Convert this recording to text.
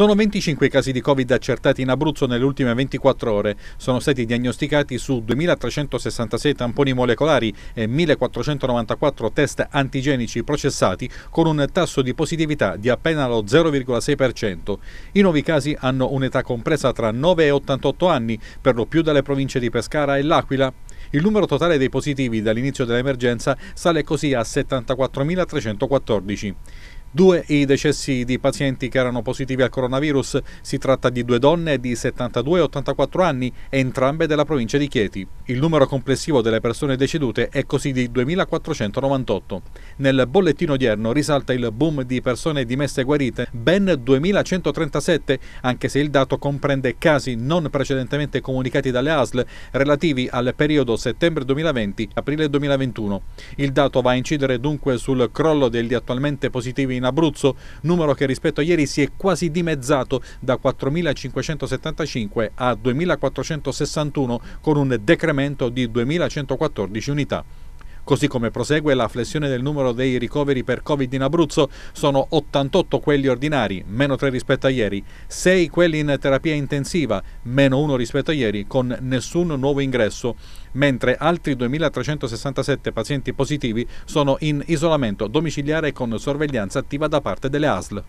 Sono 25 i casi di Covid accertati in Abruzzo nelle ultime 24 ore. Sono stati diagnosticati su 2.366 tamponi molecolari e 1.494 test antigenici processati con un tasso di positività di appena lo 0,6%. I nuovi casi hanno un'età compresa tra 9 e 88 anni, per lo più dalle province di Pescara e L'Aquila. Il numero totale dei positivi dall'inizio dell'emergenza sale così a 74.314. Due i decessi di pazienti che erano positivi al coronavirus. Si tratta di due donne di 72 e 84 anni, entrambe della provincia di Chieti. Il numero complessivo delle persone decedute è così di 2498. Nel bollettino odierno risalta il boom di persone dimesse e guarite, ben 2137, anche se il dato comprende casi non precedentemente comunicati dalle ASL relativi al periodo settembre 2020-aprile 2021. Il dato va a incidere dunque sul crollo degli attualmente positivi in in Abruzzo, numero che rispetto a ieri si è quasi dimezzato da 4.575 a 2.461 con un decremento di 2.114 unità. Così come prosegue la flessione del numero dei ricoveri per Covid in Abruzzo, sono 88 quelli ordinari, meno 3 rispetto a ieri, 6 quelli in terapia intensiva, meno 1 rispetto a ieri, con nessun nuovo ingresso, mentre altri 2.367 pazienti positivi sono in isolamento domiciliare con sorveglianza attiva da parte delle ASL.